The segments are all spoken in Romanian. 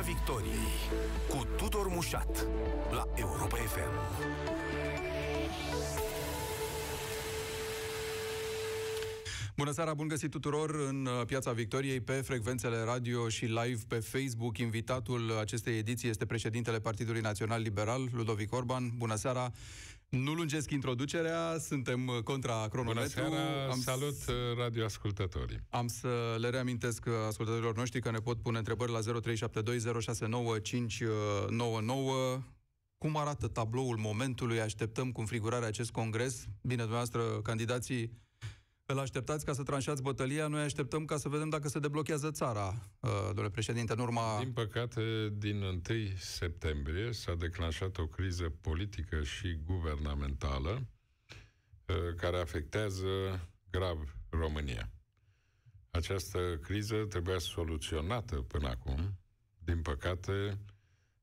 Piața Victoriei cu Tudor Mușat la Europa FM. Bună seara, bun găsit tuturor în uh, Piața Victoriei pe frecvențele radio și live pe Facebook. Invitatul acestei ediții este președintele Partidului Național Liberal, Ludovic Orban. Bună seara nu lungesc introducerea, suntem uh, contra cronometru. Bună seara, am salut uh, radioascultătorii. Am să le reamintesc uh, ascultătorilor noștri că ne pot pune întrebări la 0372069599. Cum arată tabloul momentului? Așteptăm cu înfrigurare acest congres. Bine, dumneavoastră, candidații îl așteptați ca să tranșați bătălia, noi așteptăm ca să vedem dacă se deblochează țara, uh, domnule președinte, în urma... Din păcate, din 1 septembrie s-a declanșat o criză politică și guvernamentală uh, care afectează grav România. Această criză trebuia soluționată până acum. Din păcate,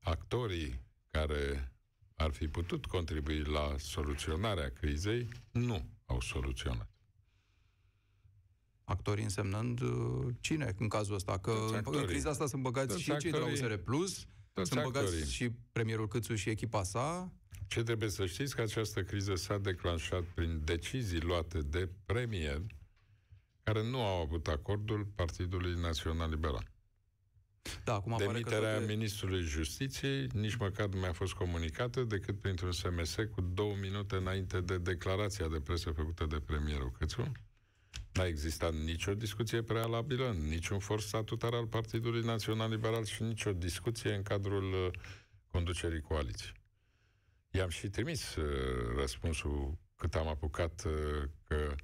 actorii care ar fi putut contribui la soluționarea crizei nu au soluționat. Actorii însemnând uh, cine, în cazul ăsta? Că în criza asta sunt băgați Toți și actorii. cei de la USR Plus, Toți sunt actorii. băgați și premierul Câțu și echipa sa. Ce trebuie să știți că această criză s-a declanșat prin decizii luate de premier care nu au avut acordul Partidului Național Liberal. Da, acum Demiterea că ministrului justiției nici măcar nu mi-a fost comunicată decât printr-un SMS cu două minute înainte de declarația de presă făcută de premierul Cățu. N-a existat nicio discuție prealabilă, niciun for statutar al Partidului Național Liberal și nicio discuție în cadrul uh, conducerii coaliției. I-am și trimis uh, răspunsul cât am apucat uh, că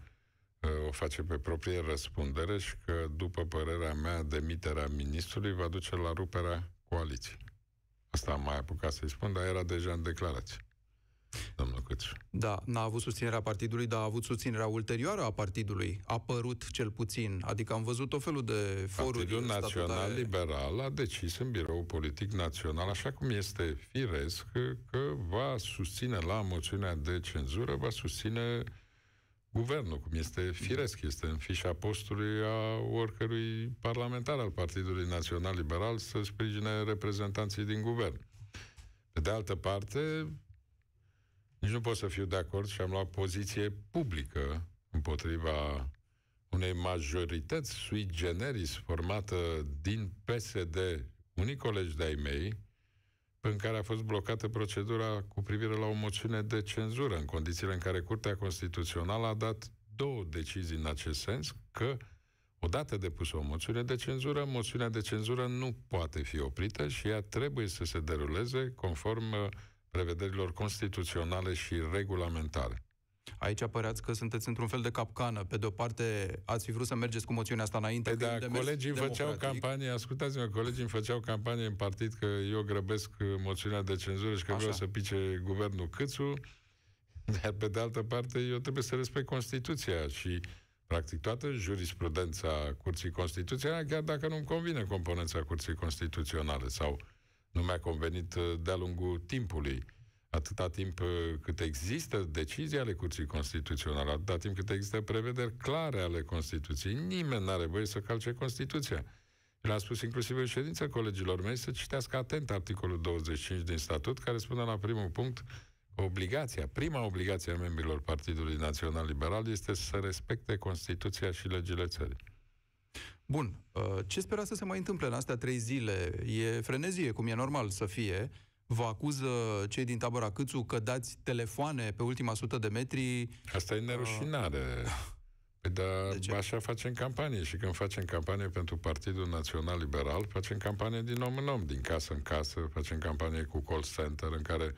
o face pe proprie răspundere și că, după părerea mea, demiterea ministrului va duce la ruperea coaliției. Asta am mai apucat să-i spun, dar era deja în declarație. Doamna Cățu. Da, n-a avut susținerea partidului, dar a avut susținerea ulterioară a partidului, a părut cel puțin. Adică am văzut o felul de foruri Partidul Național Liberal a decis în birou politic național, așa cum este firesc, că va susține la moțiunea de cenzură, va susține guvernul, cum este firesc, da. este în fișa postului a oricărui parlamentar al Partidului Național Liberal să sprijine reprezentanții din guvern. Pe de altă parte, nici deci nu pot să fiu de acord și am luat poziție publică împotriva unei majorități sui generis formată din PSD, unii colegi de-ai mei, în care a fost blocată procedura cu privire la o moțiune de cenzură, în condițiile în care Curtea Constituțională a dat două decizii în acest sens, că odată depusă o moțiune de cenzură, moțiunea de cenzură nu poate fi oprită și ea trebuie să se deruleze conform uh, prevederilor constituționale și regulamentare. Aici păreați că sunteți într-un fel de capcană. Pe de-o parte, ați fi vrut să mergeți cu moțiunea asta înainte. Păi da, colegii democratic. făceau campanie, ascultați-mă, colegii îmi făceau campanie în partid că eu grăbesc moțiunea de cenzură și că Așa. vreau să pice guvernul Câțu, dar pe de altă parte eu trebuie să respect Constituția și practic toată jurisprudența Curții Constituționale, chiar dacă nu-mi convine componența Curții Constituționale sau nu mi-a convenit uh, de-a lungul timpului. Atâta timp uh, cât există decizii ale Curții Constituționale, atâta timp cât există prevederi clare ale Constituției, nimeni nu are voie să calce Constituția. le a spus inclusiv în ședință colegilor mei să citească atent articolul 25 din statut, care spune la primul punct obligația, prima obligație a membrilor Partidului Național Liberal este să respecte Constituția și legile țării. Bun, uh, ce spera să se mai întâmple în astea trei zile? E frenezie, cum e normal să fie. Vă acuză cei din tabăra Câțu că dați telefoane pe ultima sută de metri. Asta e uh, nerușinare. Uh... da, așa facem campanie și când facem campanie pentru Partidul Național Liberal, facem campanie din om în om, din casă în casă, facem campanie cu call center în care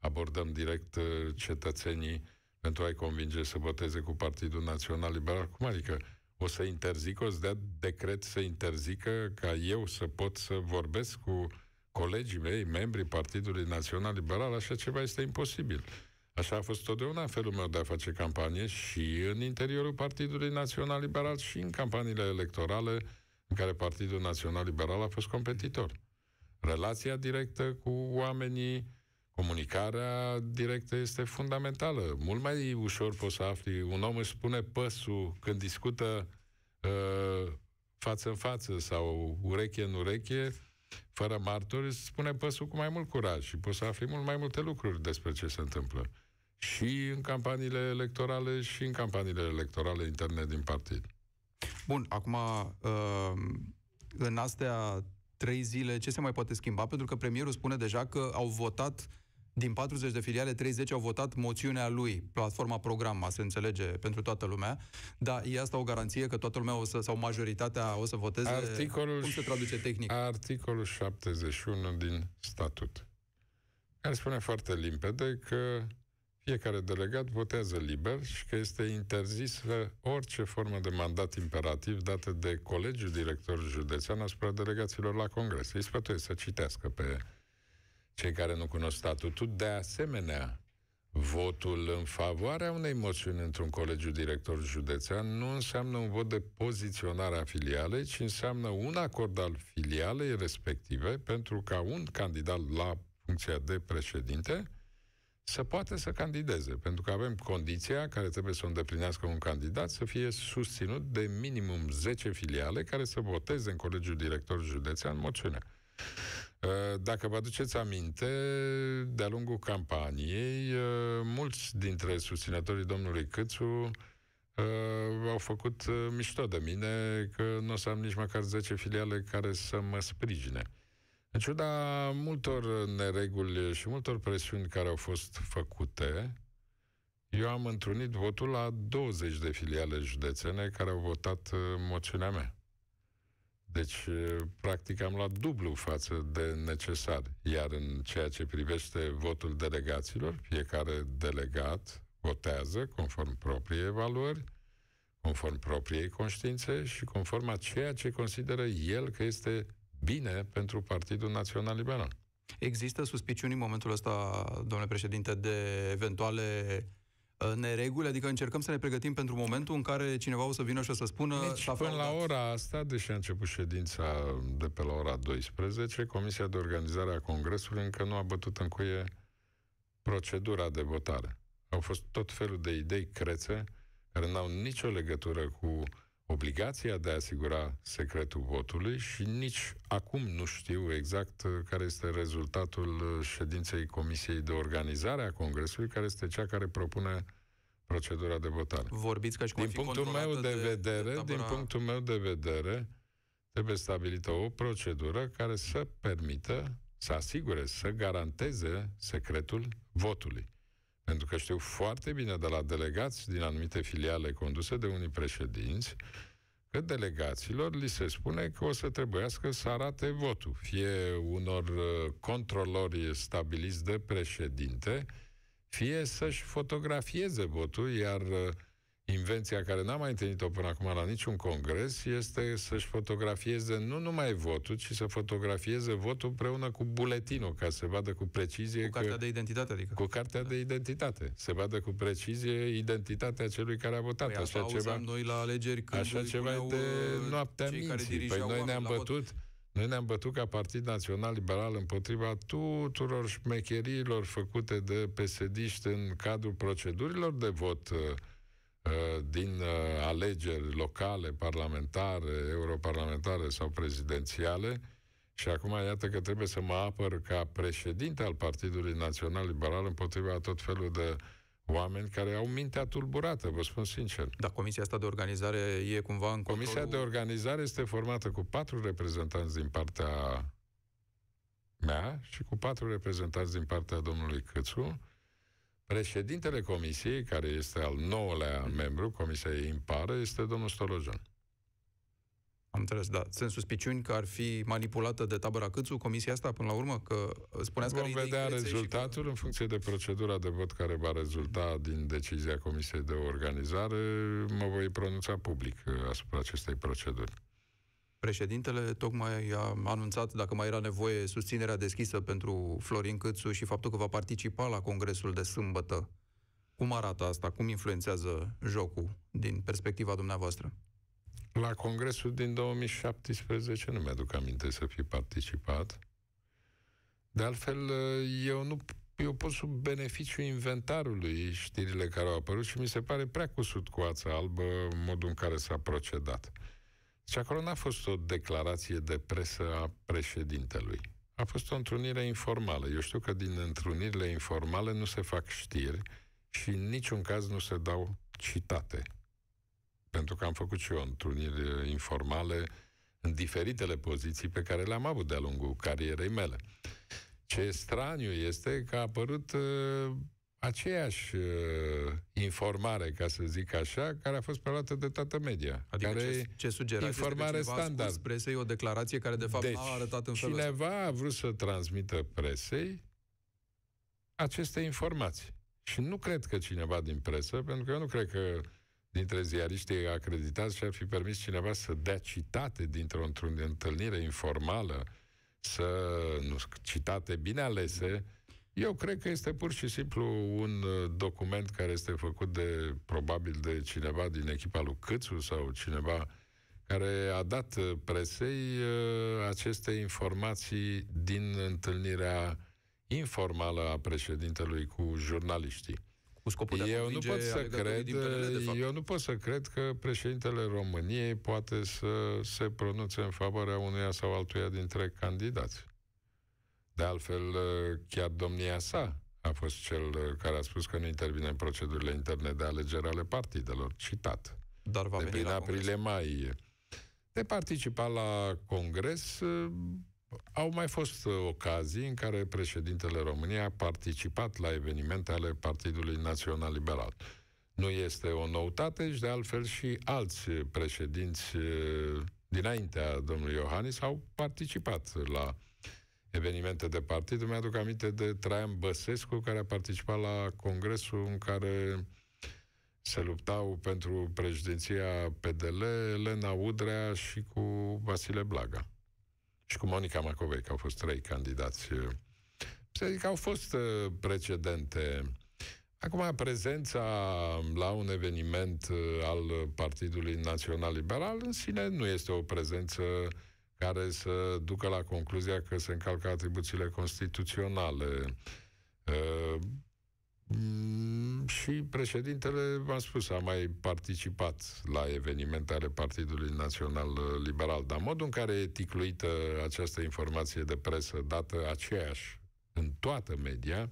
abordăm direct uh, cetățenii pentru a-i convinge să voteze cu Partidul Național Liberal. Cum adică? o să interzică, o să dea decret să interzică ca eu să pot să vorbesc cu colegii mei, membrii Partidului Național Liberal, așa ceva este imposibil. Așa a fost totdeauna felul meu de a face campanie și în interiorul Partidului Național Liberal și în campaniile electorale în care Partidul Național Liberal a fost competitor. Relația directă cu oamenii, comunicarea directă este fundamentală. Mult mai ușor poți să afli. Un om își spune păsul când discută uh, față în față sau ureche în ureche, fără martori, îți spune păsul cu mai mult curaj și poți să afli mult mai multe lucruri despre ce se întâmplă. Și în campaniile electorale și în campaniile electorale interne din partid. Bun, acum uh, în astea trei zile, ce se mai poate schimba? Pentru că premierul spune deja că au votat din 40 de filiale, 30 au votat moțiunea lui, platforma programa, se înțelege pentru toată lumea, dar e asta o garanție că toată lumea o să, sau majoritatea o să voteze? Articolul, cum se traduce tehnic? Articolul 71 din statut, care spune foarte limpede că fiecare delegat votează liber și că este interzisă orice formă de mandat imperativ dată de Colegiul Director Județean asupra delegaților la Congres. Îi sfătuiesc să citească pe cei care nu cunosc statutul. De asemenea, votul în favoarea unei moțiuni într-un colegiu director județean nu înseamnă un vot de poziționare a filialei, ci înseamnă un acord al filialei respective pentru ca un candidat la funcția de președinte să poată să candideze, pentru că avem condiția care trebuie să o îndeplinească un candidat să fie susținut de minimum 10 filiale care să voteze în colegiul director județean moțiunea. Ă, dacă vă aduceți aminte, de-a lungul campaniei, ă, mulți dintre susținătorii domnului Câțu ă, au făcut mișto de mine că nu o să am nici măcar 10 filiale care să mă sprijine. În ciuda multor nereguli și multor presiuni care au fost făcute, eu am întrunit votul la 20 de filiale județene care au votat moțiunea mea. Deci, practic, am luat dublu față de necesar. Iar în ceea ce privește votul delegaților, fiecare delegat votează conform propriei valori, conform propriei conștiințe și conform a ceea ce consideră el că este bine pentru Partidul Național Liberal. Există suspiciuni în momentul ăsta, domnule președinte, de eventuale nereguli, adică încercăm să ne pregătim pentru momentul în care cineva o să vină și o să spună... Deci, până la ora asta, deși a început ședința de pe la ora 12, Comisia de Organizare a Congresului încă nu a bătut în cuie procedura de votare. Au fost tot felul de idei crețe care n-au nicio legătură cu uh, obligația de a asigura secretul votului și nici acum nu știu exact uh, care este rezultatul uh, ședinței Comisiei de Organizare a Congresului, care este cea care propune procedura de votare. Vorbiți ca și cum din punctul meu de, de vedere, de tabăra... din punctul meu de vedere, trebuie stabilită o procedură care să permită să asigure, să garanteze secretul votului. Pentru că știu foarte bine de la delegați din anumite filiale conduse de unii președinți că delegaților li se spune că o să trebuiască să arate votul, fie unor uh, controlori stabiliți de președinte, fie să-și fotografieze votul, iar uh, invenția care n-a mai întâlnit-o până acum la niciun congres este să-și fotografieze nu numai votul, ci să fotografieze votul împreună cu buletinul, ca să vadă cu precizie... Cu cartea că, de identitate, adică. Cu cartea da. de identitate. Se vadă cu precizie identitatea celui care a votat. Păi, așa ceva, noi la alegeri când Așa ceva e de uh, noaptea minții. Păi noi ne-am bătut... Vot. Noi ne-am bătut ca Partid Național Liberal împotriva tuturor șmecheriilor făcute de psd în cadrul procedurilor de vot uh, Uh, din uh, alegeri locale, parlamentare, europarlamentare sau prezidențiale și acum iată că trebuie să mă apăr ca președinte al Partidului Național Liberal împotriva tot felul de oameni care au mintea tulburată, vă spun sincer. Dar comisia asta de organizare e cumva în controlul... Comisia de organizare este formată cu patru reprezentanți din partea mea și cu patru reprezentanți din partea domnului Cățu, Președintele comisiei, care este al nouălea membru, comisia ei impară, este domnul Stolojan. Am înțeles, da. Sunt suspiciuni că ar fi manipulată de tabăra Câțu comisia asta până la urmă? Că uh, spuneați Vom că vedea rezultatul că... în funcție de procedura de vot care va rezulta din decizia comisiei de organizare. Mă voi pronunța public uh, asupra acestei proceduri. Președintele tocmai a anunțat dacă mai era nevoie susținerea deschisă pentru Florin Câțu și faptul că va participa la congresul de sâmbătă. Cum arată asta? Cum influențează jocul din perspectiva dumneavoastră? La congresul din 2017 nu mi-aduc aminte să fi participat. De altfel, eu nu eu pot sub beneficiu inventarului știrile care au apărut și mi se pare prea cusut cu ața albă modul în care s-a procedat. Și acolo n-a fost o declarație de presă a președintelui. A fost o întrunire informală. Eu știu că din întrunirile informale nu se fac știri și în niciun caz nu se dau citate. Pentru că am făcut și eu întruniri informale în diferitele poziții pe care le-am avut de-a lungul carierei mele. Ce straniu este că a apărut uh, aceeași uh, informare, ca să zic așa, care a fost preluată de toată media. Adică care ce, ce sugerați informare este standard. A presei o declarație care de fapt deci, a arătat în felul cineva a vrut să transmită presei aceste informații. Și nu cred că cineva din presă, pentru că eu nu cred că dintre ziariștii acreditați și-ar fi permis cineva să dea citate dintr-o întâlnire informală, să, nu citate bine alese, mm eu cred că este pur și simplu un uh, document care este făcut de, probabil, de cineva din echipa lui Câțu sau cineva care a dat uh, presei uh, aceste informații din întâlnirea informală a președintelui cu jurnaliștii. Cu scopul de eu nu pot să cred, PNL, eu nu pot să cred că președintele României poate să se pronunțe în favoarea unuia sau altuia dintre candidați. De altfel, uh, chiar domnia sa a fost cel uh, care a spus că nu intervine în procedurile interne de alegere ale partidelor, citat. Dar va de veni prin aprilie-mai. De participat la congres, uh, au mai fost ocazii în care președintele României a participat la evenimente ale Partidului Național Liberal. Nu este o noutate și de altfel și alți președinți dinaintea domnului Iohannis au participat la evenimente de partid. Îmi aduc aminte de Traian Băsescu, care a participat la congresul în care se luptau pentru președinția PDL Elena Udrea și cu Vasile Blaga. Și cu Monica Macovei, că au fost trei candidați. Adică au fost uh, precedente. Acum, prezența la un eveniment uh, al Partidului Național Liberal în sine nu este o prezență uh, care să ducă la concluzia că se încalcă atribuțiile constituționale. Uh, mm, și președintele, v-am spus, a mai participat la evenimente ale Partidului Național Liberal. Dar modul în care e ticluită această informație de presă, dată aceeași în toată media,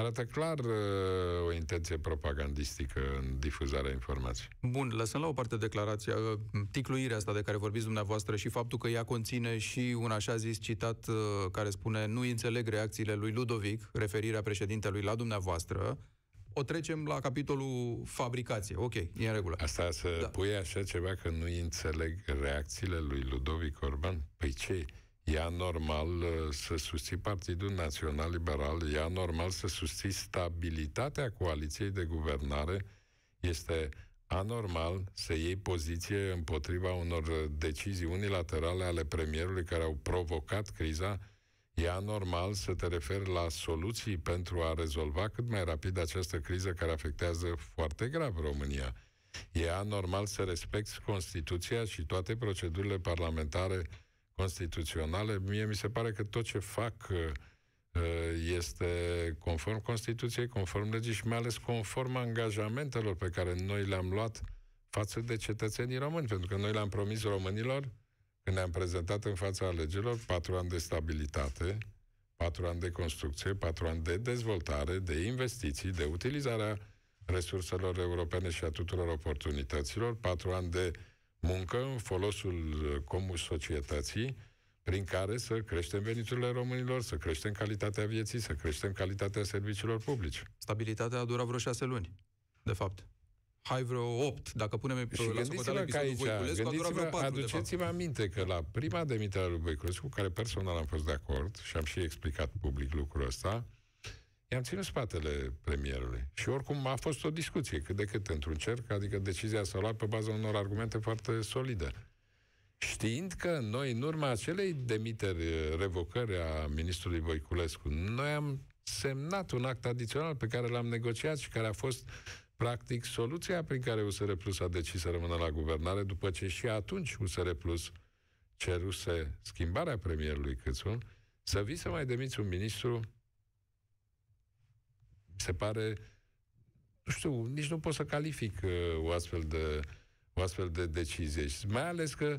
arată clar uh, o intenție propagandistică în difuzarea informației. Bun, lăsăm la o parte declarația, uh, ticluirea asta de care vorbiți dumneavoastră și faptul că ea conține și un așa zis citat uh, care spune nu înțeleg reacțiile lui Ludovic, referirea președintelui la dumneavoastră, o trecem la capitolul fabricație. Ok, e în regulă. Asta să da. pui așa ceva că nu înțeleg reacțiile lui Ludovic Orban? Păi ce E normal uh, să susții Partidul Național Liberal, e normal să susții stabilitatea coaliției de guvernare, este anormal să iei poziție împotriva unor uh, decizii unilaterale ale premierului care au provocat criza, e anormal să te referi la soluții pentru a rezolva cât mai rapid această criză care afectează foarte grav România. E anormal să respecti Constituția și toate procedurile parlamentare constituționale. Mie mi se pare că tot ce fac uh, este conform Constituției, conform legii și mai ales conform angajamentelor pe care noi le-am luat față de cetățenii români, pentru că noi le-am promis românilor când ne-am prezentat în fața alegerilor patru ani de stabilitate, patru ani de construcție, patru ani de dezvoltare, de investiții, de utilizarea resurselor europene și a tuturor oportunităților, patru ani de uh, muncă în folosul uh, comun societății, prin care să creștem veniturile românilor, să creștem calitatea vieții, să creștem calitatea serviciilor publice. Stabilitatea a durat vreo șase luni, de fapt. Hai vreo 8, dacă punem pe la socoteală că aici, Voiculescu, a durat vreo Aduceți-vă aminte că la prima demitere a lui Voiculescu, care personal am fost de acord și am și explicat public lucrul ăsta, I-am ținut spatele premierului. Și oricum a fost o discuție cât de cât într-un cerc, adică decizia s-a luat pe baza unor argumente foarte solide. Știind că noi, în urma acelei demiteri, eh, revocări a ministrului Voiculescu, noi am semnat un act adițional pe care l-am negociat și care a fost practic soluția prin care USR Plus a decis să rămână la guvernare, după ce și atunci USR Plus ceruse schimbarea premierului Câțun, să vii să mai demiți un ministru se pare, nu știu, nici nu pot să calific uh, o, astfel de, o astfel de decizie. Și mai ales că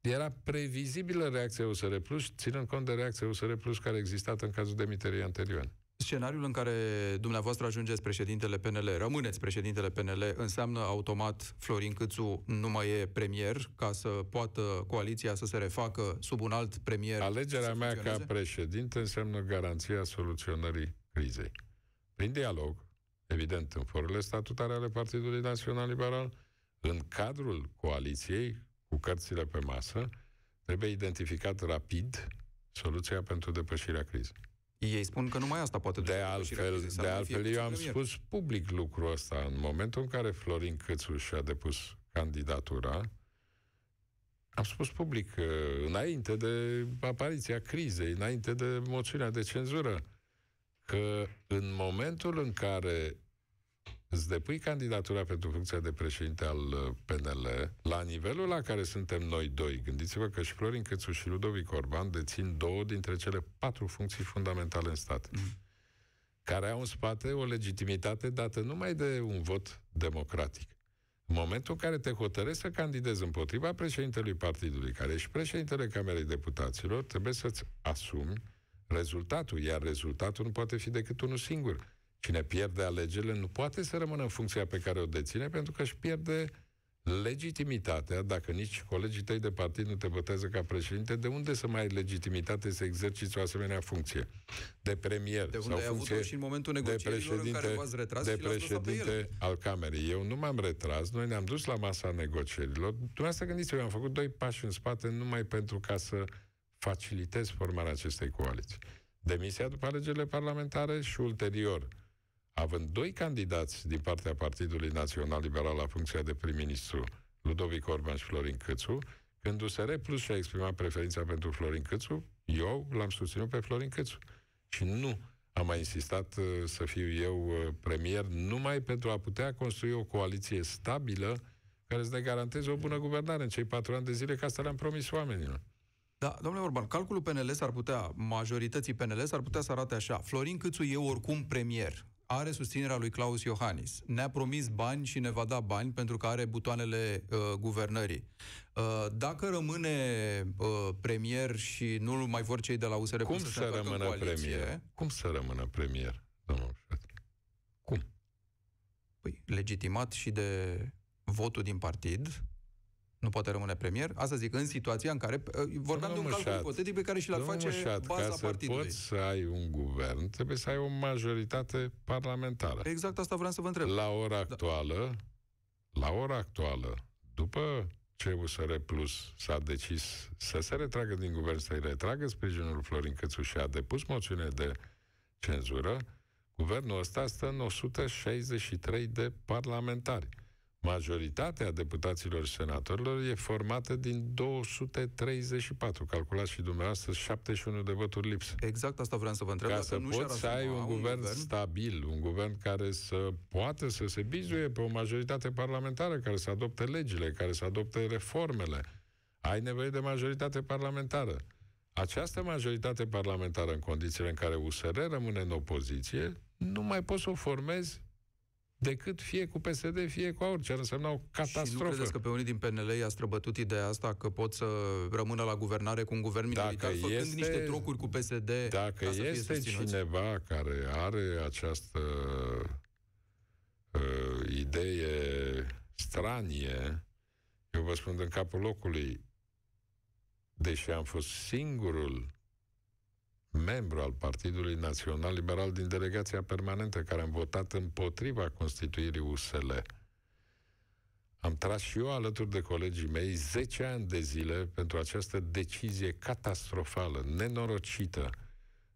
era previzibilă reacția USR Plus, ținând cont de reacția USR Plus care a existat în cazul demiterii anterior. Scenariul în care dumneavoastră ajungeți președintele PNL, rămâneți președintele PNL, înseamnă automat Florin Câțu nu mai e premier ca să poată coaliția să se refacă sub un alt premier? Alegerea mea ca președinte înseamnă garanția soluționării crizei prin dialog, evident, în forurile statutare ale Partidului Național Liberal, în cadrul coaliției, cu cărțile pe masă, trebuie identificat rapid soluția pentru depășirea crizei. Ei spun că numai asta poate de altfel, crizei, De altfel, eu am spus public lucrul ăsta. În momentul în care Florin Câțu și-a depus candidatura, am spus public, uh, înainte de apariția crizei, înainte de moțiunea de cenzură, că în momentul în care îți depui candidatura pentru funcția de președinte al uh, PNL, la nivelul la care suntem noi doi, gândiți-vă că și Florin Cățu și Ludovic Orban dețin două dintre cele patru funcții fundamentale în stat, mm. care au în spate o legitimitate dată numai de un vot democratic. În momentul în care te hotărăști să candidezi împotriva președintelui partidului, care ești președintele Camerei Deputaților, trebuie să-ți asumi rezultatul, iar rezultatul nu poate fi decât unul singur. Cine pierde alegerile nu poate să rămână în funcția pe care o deține pentru că își pierde legitimitatea, dacă nici colegii tăi de partid nu te votează ca președinte, de unde să mai ai legitimitate să exerciți o asemenea funcție? De premier de unde sau funcție și în momentul de președinte, în care v-ați retras de și președinte al Camerei. Eu nu m-am retras, noi ne-am dus la masa negocierilor. Dumneavoastră gândiți-vă, eu am făcut doi pași în spate numai pentru ca să facilitez formarea acestei coaliții. Demisia după alegerile parlamentare și ulterior, având doi candidați din partea Partidului Național Liberal la funcția de prim-ministru, Ludovic Orban și Florin Câțu, când USR Plus și-a exprimat preferința pentru Florin Câțu, eu l-am susținut pe Florin Câțu. Și nu am mai insistat uh, să fiu eu uh, premier numai pentru a putea construi o coaliție stabilă care să ne garanteze o bună guvernare în cei patru ani de zile, că asta le-am promis oamenilor. Da, domnule Orban, calculul PNL s-ar putea, majorității PNL s-ar putea să arate așa. Florin Câțu e oricum premier. Are susținerea lui Claus Iohannis. Ne-a promis bani și ne va da bani pentru că are butoanele uh, guvernării. Uh, dacă rămâne uh, premier și nu mai vor cei de la USR Cum să, să rămână coaliție, premier? Cum să rămână premier, domnul Cum? Păi, legitimat și de votul din partid, nu poate rămâne premier. Asta zic, în situația în care... Uh, vorbeam Domnul de un calcul ipotetic pe care și l-ar face Mușat, baza ca să partidului. poți să ai un guvern, trebuie să ai o majoritate parlamentară. Exact asta vreau să vă întreb. La ora actuală, da. la ora actuală, după ce USR Plus s-a decis să se retragă din guvern, să-i retragă sprijinul Florin Cățu și a depus moțiune de cenzură, guvernul ăsta stă în 163 de parlamentari. Majoritatea deputaților și senatorilor e formată din 234, calculați și dumneavoastră, 71 de voturi lipsă. Exact asta vreau să vă întreb. Ca să nu poți să ai un, un guvern, guvern stabil, un guvern care să poată să se bizuie pe o majoritate parlamentară, care să adopte legile, care să adopte reformele, ai nevoie de majoritate parlamentară. Această majoritate parlamentară, în condițiile în care USR rămâne în opoziție, nu mai poți să o formezi decât fie cu PSD, fie cu orice. Ar însemna o catastrofă. Și nu credeți că pe unii din PNL i-a străbătut ideea asta că pot să rămână la guvernare cu un guvern militar, dacă făcând este, niște trucuri cu PSD Dacă ca să este fie cineva care are această uh, idee stranie, eu vă spun în capul locului, deși am fost singurul membru al Partidului Național Liberal din delegația permanentă, care am votat împotriva constituirii USL. Am tras și eu alături de colegii mei 10 ani de zile pentru această decizie catastrofală, nenorocită,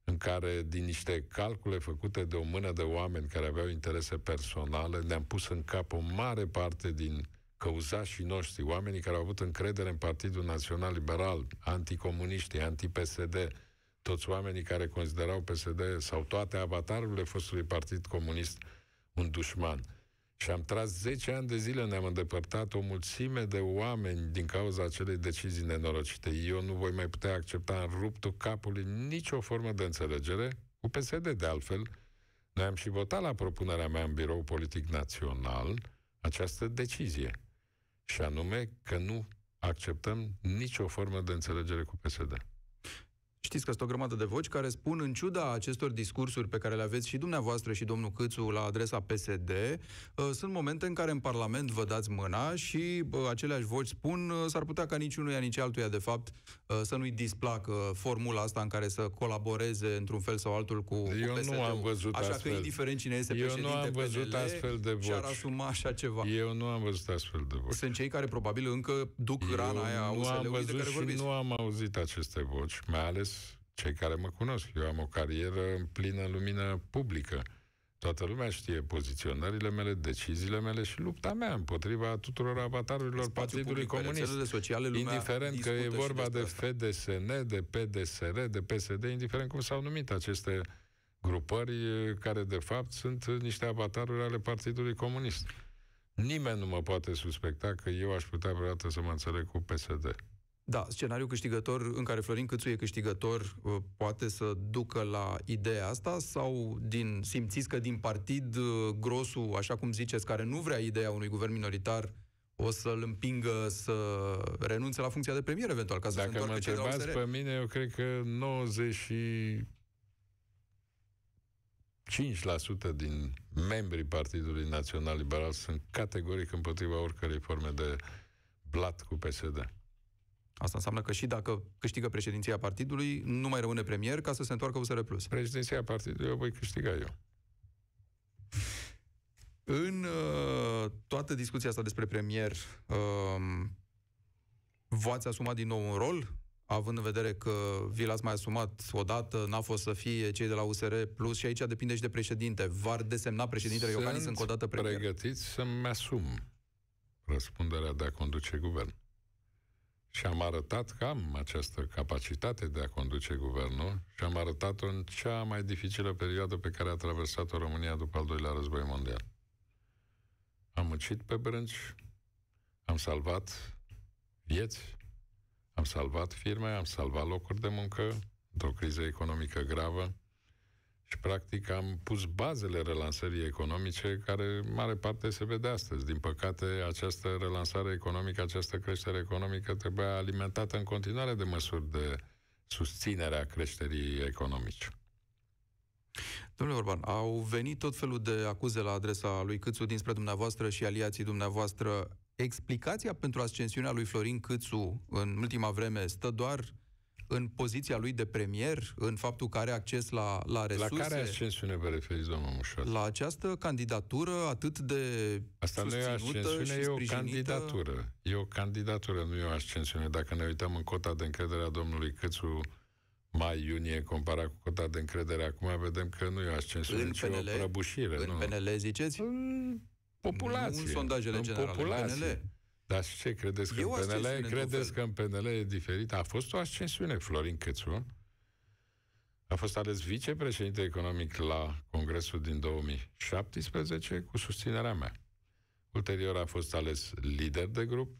în care, din niște calcule făcute de o mână de oameni care aveau interese personale, ne-am pus în cap o mare parte din căuzașii noștri, oamenii care au avut încredere în Partidul Național Liberal, anticomuniștii, anti-PSD, toți oamenii care considerau PSD sau toate avatarurile fostului Partid Comunist un dușman. Și am tras 10 ani de zile, ne-am îndepărtat o mulțime de oameni din cauza acelei decizii nenorocite. Eu nu voi mai putea accepta în ruptul capului nicio formă de înțelegere cu PSD, de altfel. Noi am și votat la propunerea mea în Birou Politic Național această decizie. Și anume că nu acceptăm nicio formă de înțelegere cu PSD. Știți că sunt o grămadă de voci care spun, în ciuda acestor discursuri pe care le aveți și dumneavoastră și domnul Câțu la adresa PSD, uh, sunt momente în care în Parlament vă dați mâna și aceleași voci spun, uh, s-ar putea ca niciunul, nici altuia, de fapt, uh, să nu-i displacă formula asta în care să colaboreze într-un fel sau altul cu, Eu cu PSD-ul. nu am văzut Așa astfel. că, indiferent cine este Eu președinte, nu am văzut PNL, astfel de voci. și-ar asuma așa ceva. Eu nu am văzut astfel de voci. Sunt cei care probabil încă duc Eu rana aia nu am văzut de care vorbiți. nu am văzut și nu am auzit aceste voci, mai ales cei care mă cunosc. Eu am o carieră în plină lumină publică. Toată lumea știe poziționările mele, deciziile mele și lupta mea împotriva tuturor avatarurilor Partidului Comunist. Pe sociale, indiferent că e vorba de FDSN, de PDSR, de PSD, indiferent cum s-au numit aceste grupări care, de fapt, sunt niște avataruri ale Partidului Comunist. Nimeni nu mă poate suspecta că eu aș putea vreodată să mă înțeleg cu PSD. Da, scenariul câștigător în care Florin Câțu e câștigător uh, poate să ducă la ideea asta sau din simțiți că din partid uh, grosul, așa cum ziceți, care nu vrea ideea unui guvern minoritar, o să-l împingă să renunțe la funcția de premier eventual, ca să Dacă se mă întrebați pe mine, eu cred că 95% din membrii Partidului Național Liberal sunt categoric împotriva oricărei forme de blat cu PSD. Asta înseamnă că și dacă câștigă președinția partidului, nu mai rămâne premier ca să se întoarcă USR+. Președinția partidului o voi câștiga eu. În uh, toată discuția asta despre premier, uh, v-ați asumat din nou un rol? Având în vedere că vi l-ați mai asumat odată, n-a fost să fie cei de la USR Plus și aici depinde și de președinte. V-ar desemna președintele Iohannis încă o dată premier? pregătiți să-mi asum răspunderea de a conduce guvern. Și am arătat că am această capacitate de a conduce guvernul și am arătat-o în cea mai dificilă perioadă pe care a traversat-o România după al doilea război mondial. Am ucit pe brânci, am salvat vieți, am salvat firme, am salvat locuri de muncă într-o criză economică gravă, și, practic, am pus bazele relansării economice, care, mare parte, se vede astăzi. Din păcate, această relansare economică, această creștere economică trebuia alimentată în continuare de măsuri de susținere a creșterii economice. Domnule Orban, au venit tot felul de acuze la adresa lui Câțu dinspre dumneavoastră și aliații dumneavoastră. Explicația pentru ascensiunea lui Florin Câțu în ultima vreme stă doar în poziția lui de premier, în faptul că are acces la, la resurse. La care ascensiune vă referiți, domnul Mușoasă? La această candidatură atât de Asta nu e o ascensiune, e o candidatură. E o candidatură, nu e o ascensiune. Dacă ne uităm în cota de încredere a domnului Cățu mai-iunie comparat cu cota de încredere acum, vedem că nu e o ascensiune, în ci PNL, o prăbușire. În nu? PNL, ziceți? În populație. Nu în sondajele în generale, populație. PNL. Dar ce credeți că e în PNL? Credeți că în PNL e diferit? A fost o ascensiune. Florin Cățu a fost ales vicepreședinte economic la Congresul din 2017 cu susținerea mea. Ulterior a fost ales lider de grup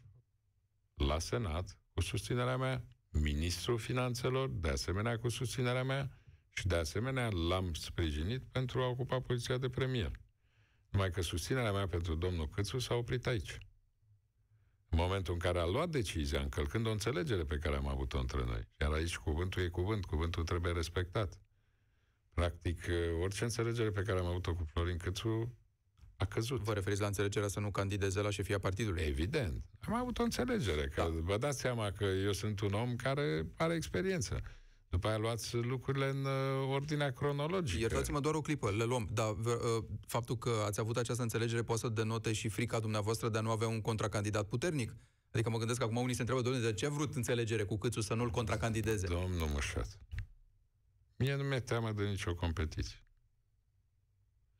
la Senat cu susținerea mea, ministrul finanțelor, de asemenea cu susținerea mea și de asemenea l-am sprijinit pentru a ocupa poziția de premier. Numai că susținerea mea pentru domnul Câțu s-a oprit aici. În momentul în care a luat decizia, încălcând o înțelegere pe care am avut-o între noi. Iar aici cuvântul e cuvânt, cuvântul trebuie respectat. Practic, orice înțelegere pe care am avut-o cu Florin Câțu a căzut. Vă referiți la înțelegerea să nu candideze la șefia partidului? Evident. Am avut o înțelegere. Că da. Vă dați seama că eu sunt un om care are experiență. După aia luați lucrurile în uh, ordinea cronologică. Iertați-mă doar o clipă, le luăm. Dar uh, faptul că ați avut această înțelegere poate să denote și frica dumneavoastră de a nu avea un contracandidat puternic. Adică mă gândesc că acum unii se întreabă, domnule, de ce a vrut înțelegere cu Câțu să nu-l contracandideze? Domnul Mușat, mie nu mi-e teamă de nicio competiție.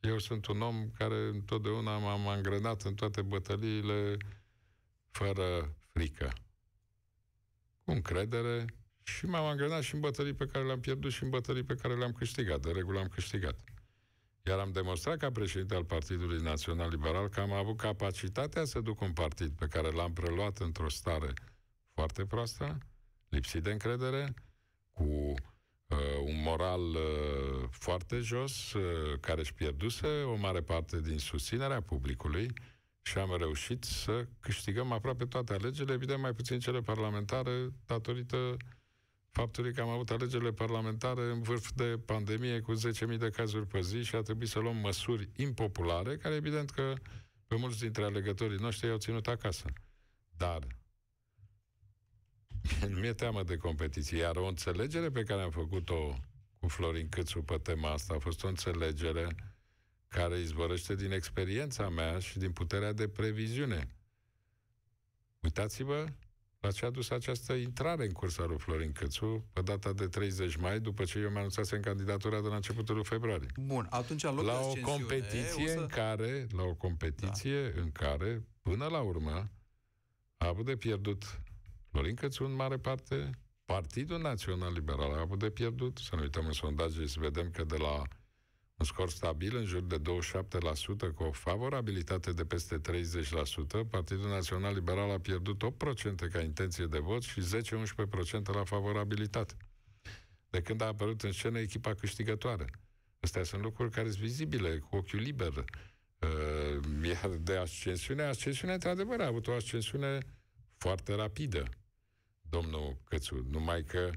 Eu sunt un om care întotdeauna m-am angrenat în toate bătăliile fără frică. Cu încredere, și m-am angrenat și în bătălii pe care le-am pierdut și în bătălii pe care le-am câștigat. De regulă am câștigat. Iar am demonstrat ca președinte al Partidului Național Liberal că am avut capacitatea să duc un partid pe care l-am preluat într-o stare foarte proastă, lipsit de încredere, cu uh, un moral uh, foarte jos, uh, care își pierduse o mare parte din susținerea publicului și am reușit să câștigăm aproape toate alegerile, evident mai puțin cele parlamentare, datorită uh, faptului că am avut alegerile parlamentare în vârf de pandemie cu 10.000 de cazuri pe zi și a trebuit să luăm măsuri impopulare, care evident că pe mulți dintre alegătorii noștri i-au ținut acasă. Dar mi-e teamă de competiție, iar o înțelegere pe care am făcut-o cu Florin Câțu pe tema asta a fost o înțelegere care izvorăște din experiența mea și din puterea de previziune. Uitați-vă ce a dus această intrare în cursa lui Florin Cățu pe data de 30 mai, după ce eu mi în candidatura de la începutul lui februarie. Bun, atunci la o competiție să... în care, la o competiție da. în care, până la urmă, a avut de pierdut Florin Cățu în mare parte, Partidul Național Liberal a avut de pierdut, să nu uităm în sondaje, și să vedem că de la un scor stabil, în jur de 27%, cu o favorabilitate de peste 30%. Partidul Național Liberal a pierdut 8% ca intenție de vot și 10-11% la favorabilitate. De când a apărut în scenă echipa câștigătoare. Astea sunt lucruri care sunt vizibile, cu ochiul liber. Uh, iar de ascensiune, ascensiunea, într-adevăr, a avut o ascensiune foarte rapidă, domnul Cățu. Numai că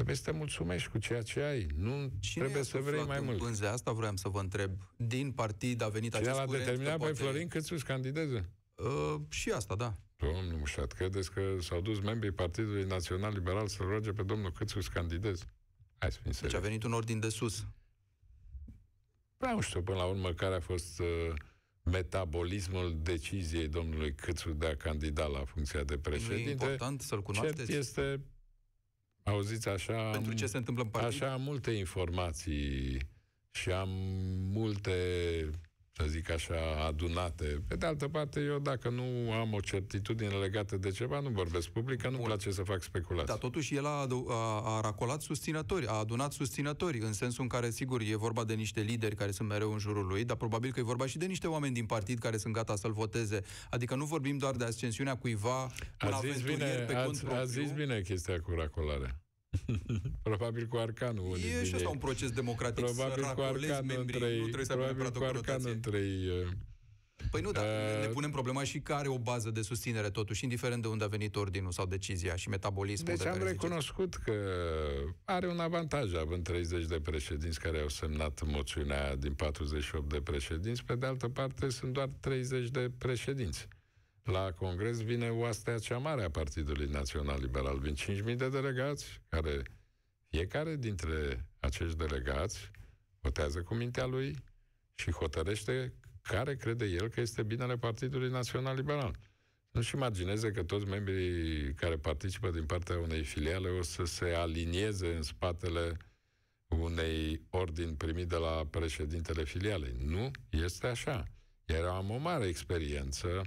Trebuie să te mulțumești cu ceea ce ai. Nu Cine trebuie să vrei mai mult. Pânze? Asta vreau să vă întreb. Din partid a venit Cine acest l-a determinat pe poate... Florin cât să-și candideze? Uh, și asta, da. Domnul Mușat, credeți că s-au dus membrii Partidului Național Liberal să roage pe domnul Câțu să candideze? Hai să fim serios. Deci a venit un ordin de sus. Da, nu știu până la urmă care a fost uh, metabolismul deciziei domnului Câțu de a candida la funcția de președinte. Nu e important să-l cunoașteți? Cert este Auziți, așa... Pentru ce se întâmplă în partid? Așa am multe informații și am multe să zic așa, adunate. Pe de altă parte, eu dacă nu am o certitudine legată de ceva, nu vorbesc public, că nu-mi place să fac speculații. Dar totuși el a, a, a racolat susținători, a adunat susținători, în sensul în care, sigur, e vorba de niște lideri care sunt mereu în jurul lui, dar probabil că e vorba și de niște oameni din partid care sunt gata să-l voteze. Adică nu vorbim doar de ascensiunea cuiva, a zis bine, pe ați, propriu. A zis bine chestia cu racolarea. Probabil cu arcanul. E și asta un proces democratic. Probabil să cu arcanul membrii, între ei. Nu trebuie să probabil cu arcanul între uh, Păi nu, dar uh, ne punem problema și care o bază de susținere totuși, indiferent de unde a venit ordinul sau decizia și metabolismul. Deci de am recunoscut că are un avantaj având 30 de președinți care au semnat moțiunea din 48 de președinți, pe de altă parte sunt doar 30 de președinți. La congres vine oastea cea mare a Partidului Național Liberal. Vin 5.000 de delegați, care fiecare dintre acești delegați votează cu mintea lui și hotărăște care crede el că este binele Partidului Național Liberal. Nu-și imagineze că toți membrii care participă din partea unei filiale o să se alinieze în spatele unei ordini primit de la președintele filialei. Nu este așa. Era am o mare experiență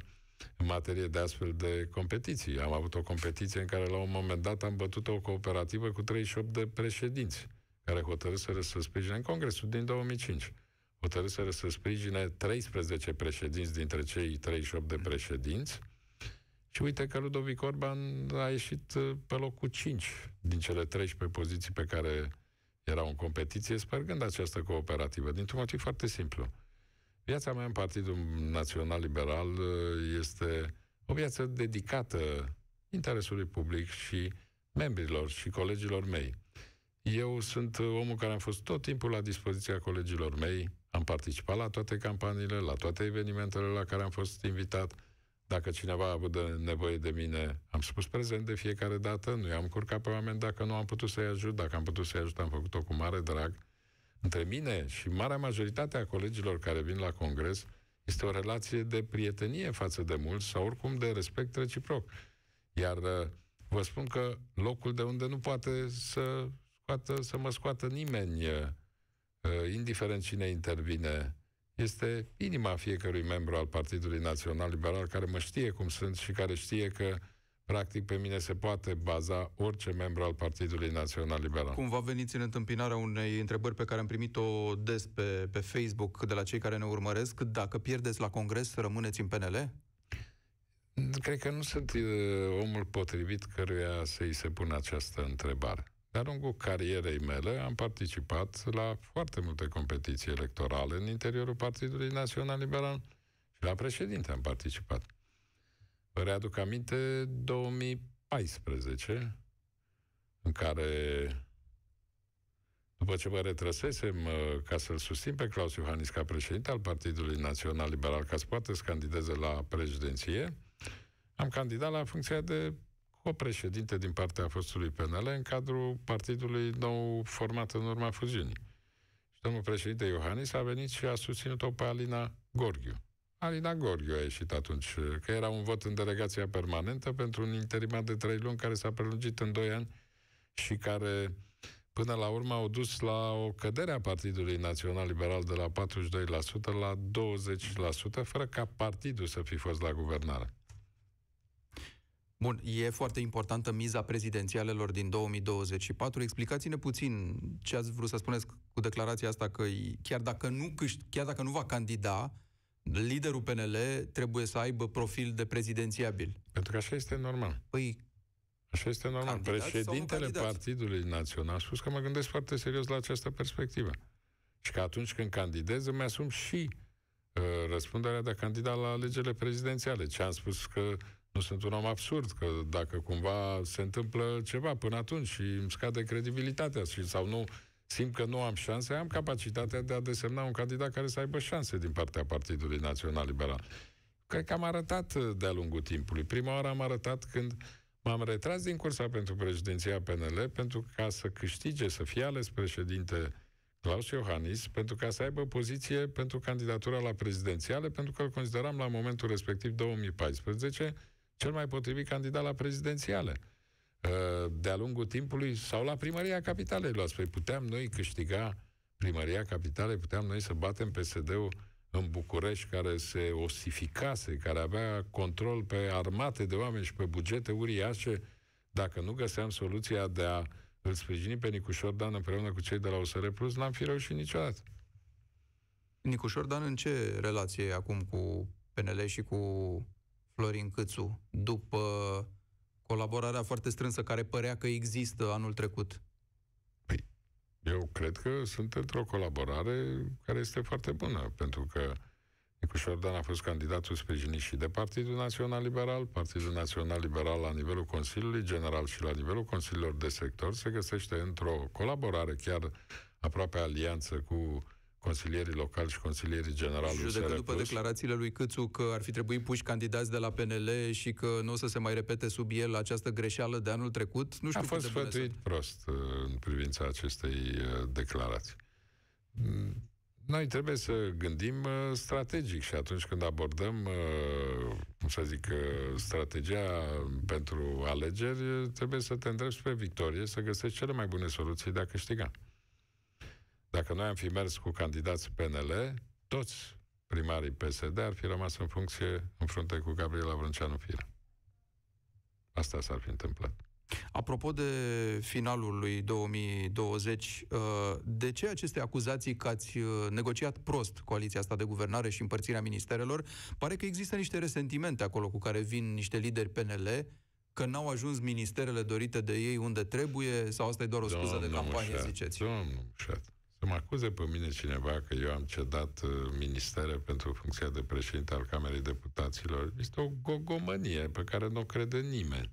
în materie de astfel de competiții. Am avut o competiție în care la un moment dat am bătut o cooperativă cu 38 de președinți care hotărâseră să sprijine în Congresul din 2005. Hotărâseră să sprijine 13 președinți dintre cei 38 de președinți și uite că Ludovic Orban a ieșit uh, pe locul 5 din cele 13 poziții pe care erau în competiție, spărgând această cooperativă, dintr-un motiv foarte simplu Viața mea în Partidul Național Liberal uh, este o viață dedicată interesului public și membrilor și colegilor mei. Eu sunt uh, omul care am fost tot timpul la dispoziția colegilor mei, am participat la toate campaniile, la toate evenimentele la care am fost invitat. Dacă cineva a avut nevoie de mine, am spus prezent de fiecare dată, nu i-am curcat pe oameni dacă nu am putut să-i ajut, dacă am putut să-i ajut, am făcut-o cu mare drag între mine și marea majoritate a colegilor care vin la congres este o relație de prietenie față de mulți sau oricum de respect reciproc. Iar uh, vă spun că locul de unde nu poate să, scoată, să mă scoată nimeni, uh, uh, indiferent cine intervine, este inima fiecărui membru al Partidului Național Liberal care mă știe cum sunt și care știe că practic pe mine se poate baza orice membru al Partidului Național Liberal. Cumva veniți în întâmpinarea unei întrebări pe care am primit-o des pe, pe Facebook de la cei care ne urmăresc. Dacă pierdeți la Congres, rămâneți în PNL? Cred că nu sunt uh, omul potrivit căruia să-i se pună această întrebare. De-a lungul carierei mele am participat la foarte multe competiții electorale în interiorul Partidului Național Liberal și la președinte am participat readuc aminte 2014, în care după ce mă retrăsesem uh, ca să-l susțin pe Claus Iohannis ca președinte al Partidului Național Liberal, ca să poată să candideze la președinție, am candidat la funcția de copreședinte din partea fostului PNL în cadrul partidului nou format în urma fuziunii. Și domnul președinte Iohannis a venit și a susținut-o pe Alina Gorghiu. Alina Gorghiu a ieșit atunci, că era un vot în delegația permanentă pentru un interimat de trei luni care s-a prelungit în doi ani și care până la urmă au dus la o cădere a Partidului Național Liberal de la 42% la 20%, fără ca partidul să fi fost la guvernare. Bun, e foarte importantă miza prezidențialelor din 2024. Explicați-ne puțin ce ați vrut să spuneți cu declarația asta că chiar dacă nu chiar dacă nu va candida, liderul PNL trebuie să aibă profil de prezidențiabil. Pentru că așa este normal. Păi, Așa este normal. Președintele Partidului Național a spus că mă gândesc foarte serios la această perspectivă. Și că atunci când candidez, îmi asum și uh, răspunderea de a candida la alegerile prezidențiale. Ce am spus că nu sunt un om absurd, că dacă cumva se întâmplă ceva până atunci și îmi scade credibilitatea și, sau nu simt că nu am șanse, am capacitatea de a desemna un candidat care să aibă șanse din partea Partidului Național Liberal. Cred că am arătat uh, de-a lungul timpului. Prima oară am arătat când m-am retras din cursa pentru președinția PNL pentru ca să câștige, să fie ales președinte Claus Iohannis, pentru ca să aibă poziție pentru candidatura la prezidențiale, pentru că îl consideram la momentul respectiv 2014 cel mai potrivit candidat la prezidențiale. Eh, de-a lungul timpului sau la primăria capitalei luați. Păi puteam noi câștiga primăria capitalei, puteam noi să batem PSD-ul în București, care se osificase, care avea control pe armate de oameni și pe bugete uriașe, dacă nu găseam soluția de a îl sprijini pe Nicușor Dan împreună cu cei de la OSR Plus, n-am fi reușit niciodată. Nicușor Dan în ce relație e acum cu PNL și cu Florin Câțu după colaborarea foarte strânsă care părea că există anul trecut? Păi, eu cred că sunt într-o colaborare care este foarte bună, pentru că Nicușor Dan a fost candidatul sprijinit și de Partidul Național Liberal. Partidul Național Liberal la nivelul Consiliului General și la nivelul Consiliilor de Sector se găsește într-o colaborare chiar aproape alianță cu consilierii locali și consilierii generali. Judecă după declarațiile lui Câțu că ar fi trebuit puși candidați de la PNL și că nu o să se mai repete sub el această greșeală de anul trecut, nu știu A fost sfătuit prost uh, în privința acestei uh, declarații. Mm, noi trebuie să gândim uh, strategic și atunci când abordăm, cum să zic, strategia pentru alegeri, trebuie să te îndrepti spre victorie, să găsești cele mai bune soluții de a câștiga. Dacă noi am fi mers cu candidați PNL, toți primarii PSD ar fi rămas în funcție în frunte cu Gabriela Brânceanu Firea. Asta s-ar fi întâmplat. Apropo de finalul lui 2020, uh, de ce aceste acuzații că ați uh, negociat prost coaliția asta de guvernare și împărțirea ministerelor? Pare că există niște resentimente acolo cu care vin niște lideri PNL că n-au ajuns ministerele dorite de ei unde trebuie sau asta e doar o scuză domnul de campanie, Mușat, ziceți? Domnul Mușat, să mă acuze pe mine cineva că eu am cedat uh, ministere pentru funcția de președinte al Camerei Deputaților este o gogomanie pe care nu o crede nimeni.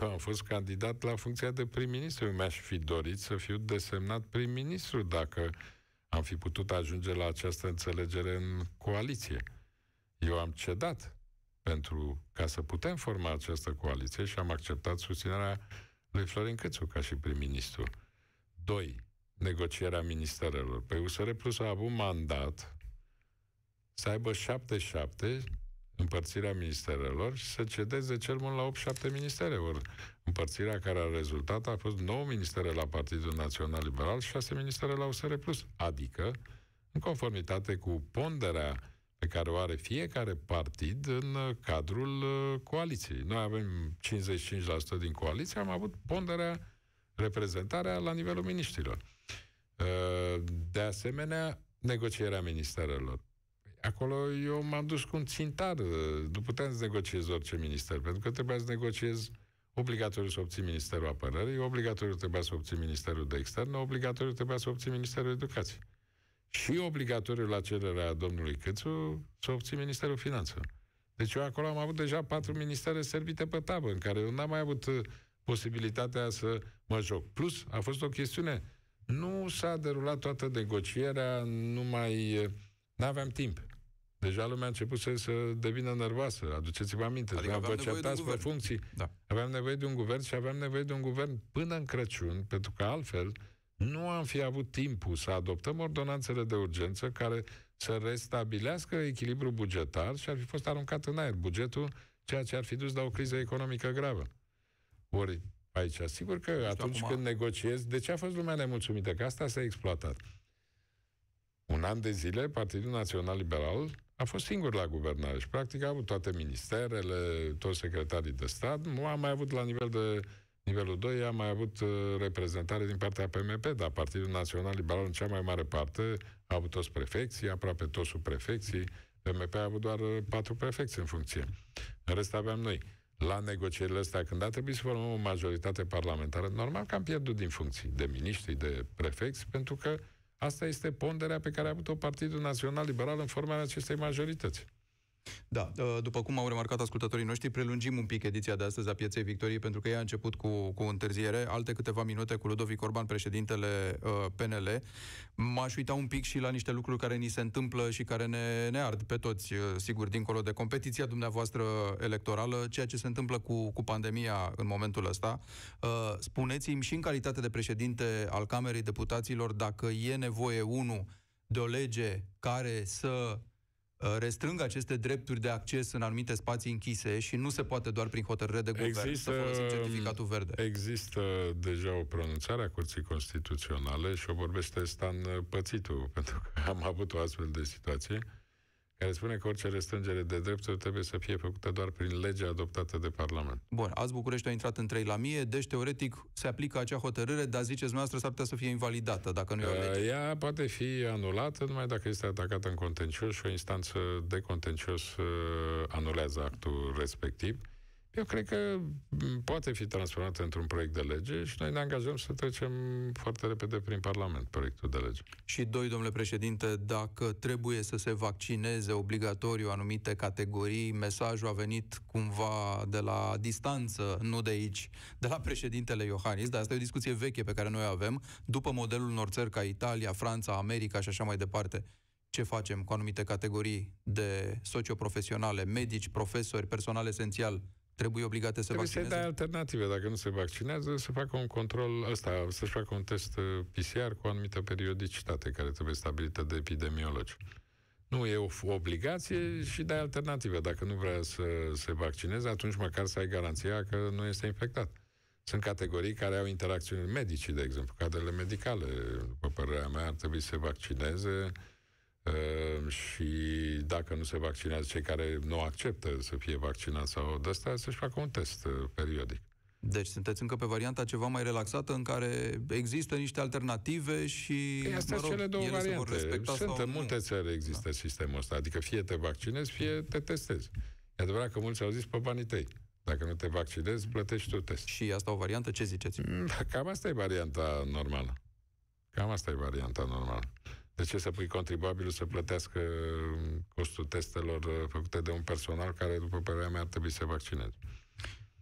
Eu am fost candidat la funcția de prim-ministru. Mi-aș fi dorit să fiu desemnat prim-ministru dacă am fi putut ajunge la această înțelegere în coaliție. Eu am cedat pentru ca să putem forma această coaliție și am acceptat susținerea lui Florin Cățu ca și prim-ministru. Doi, negocierea ministerelor. Pe USR Plus a avut mandat să aibă 7-7 împărțirea ministerelor și să cedeze cel mult la 8-7 ministere. Or, împărțirea care a rezultat a fost 9 ministere la Partidul Național Liberal și 6 ministere la USR Plus. Adică, în conformitate cu ponderea pe care o are fiecare partid în uh, cadrul uh, coaliției. Noi avem 55% din coaliție, am avut ponderea, reprezentarea la nivelul miniștrilor. Ă, de asemenea, negocierea ministerelor. Păi, acolo eu m-am dus cu un țintar. Ă, nu puteam să negociez orice minister, pentru că trebuia să negociez obligatoriu să obții Ministerul Apărării, obligatoriu trebuia să obții Ministerul de Externe, obligatoriu trebuia să obții Ministerul Educației. Și obligatoriu la cererea domnului Câțu să obții Ministerul Finanțelor. Deci eu acolo am avut deja patru ministere servite pe tabă, în care eu n-am mai avut ă, posibilitatea să mă joc. Plus, a fost o chestiune nu s-a derulat toată negocierea, nu mai... N-aveam timp. Deja lumea a început să, să devină nervoasă. Aduceți-vă aminte. Adică aveam de un pe funcții. Da. Aveam nevoie de un guvern și aveam nevoie de un guvern până în Crăciun, pentru că altfel nu am fi avut timpul să adoptăm ordonanțele de urgență care să restabilească echilibrul bugetar și ar fi fost aruncat în aer bugetul, ceea ce ar fi dus la o criză economică gravă. Ori aici. Sigur că deci, atunci acum... când negociez, de ce a fost lumea nemulțumită? Că asta s-a exploatat. Un an de zile, Partidul Național Liberal a fost singur la guvernare și practic a avut toate ministerele, toți secretarii de stat, a mai avut la nivel de nivelul 2, a mai avut uh, reprezentare din partea PMP, dar Partidul Național Liberal în cea mai mare parte a avut toți prefecții, aproape toți prefecții. PMP a avut doar uh, patru prefecții în funcție. În rest aveam noi la negocierile astea, când a trebuit să formăm o majoritate parlamentară, normal că am pierdut din funcții de miniștri, de prefecți, pentru că asta este ponderea pe care a avut-o Partidul Național Liberal în formarea acestei majorități. Da, ă, după cum au remarcat ascultătorii noștri, prelungim un pic ediția de astăzi a Pieței Victoriei, pentru că ea a început cu, cu întârziere, alte câteva minute cu Ludovic Orban, președintele uh, ă, PNL. M-aș uita un pic și la niște lucruri care ni se întâmplă și care ne, ne ard pe toți, ă, sigur, dincolo de competiția dumneavoastră electorală, ceea ce se întâmplă cu, cu pandemia în momentul ăsta. Uh, spuneți-mi și în calitate de președinte al Camerei Deputaților dacă e nevoie, unu, de o lege care să Uh, restrâng aceste drepturi de acces în anumite spații închise și nu se poate doar prin hotărâre de guvern există, să folosim um, certificatul verde. Există deja o pronunțare a Curții Constituționale și o vorbește Stan Pățitu, pentru că am avut o astfel de situație care spune că orice restrângere de drepturi trebuie să fie făcută doar prin legea adoptată de Parlament. Bun, azi București a intrat în 3 la mie, deci teoretic se aplică acea hotărâre, dar ziceți noastră s-ar putea să fie invalidată dacă nu e o lege. Ea poate fi anulată numai dacă este atacată în contencios și o instanță de contencios uh, anulează actul respectiv. Eu cred că poate fi transformată într-un proiect de lege și noi ne angajăm să trecem foarte repede prin Parlament proiectul de lege. Și doi, domnule președinte, dacă trebuie să se vaccineze obligatoriu anumite categorii, mesajul a venit cumva de la distanță, nu de aici, de la președintele Iohannis, dar asta e o discuție veche pe care noi o avem, după modelul unor țări ca Italia, Franța, America și așa mai departe ce facem cu anumite categorii de socioprofesionale, medici, profesori, personal esențial, trebuie obligate să trebuie vaccineze? Trebuie să alternative. Dacă nu se vaccinează, să facă un control ăsta, să-și facă un test uh, PCR cu o anumită periodicitate care trebuie stabilită de epidemiologi. Nu e o obligație și dai alternativă, Dacă nu vrea să se vaccineze, atunci măcar să ai garanția că nu este infectat. Sunt categorii care au interacțiuni medicii, de exemplu, cadrele medicale, după părerea mea, ar trebui să se vaccineze, Uh, și dacă nu se vaccinează cei care nu acceptă să fie vaccinați sau de asta, să-și facă un test uh, periodic. Deci sunteți încă pe varianta ceva mai relaxată în care există niște alternative și păi Astea mă rog, cele două ele variante. se vor respecta Sunt în multe țări există da. sistemul ăsta, adică fie te vaccinezi, fie te testezi. E adevărat că mulți au zis pe păi, banii tăi. Dacă nu te vaccinezi, plătești tu test. Și asta o variantă? Ce ziceți? Mm, da, cam asta e varianta normală. Cam asta e varianta normală. De ce să pui contribuabilul să plătească uh, costul testelor uh, făcute de un personal care, după părerea mea, ar trebui să vaccineze?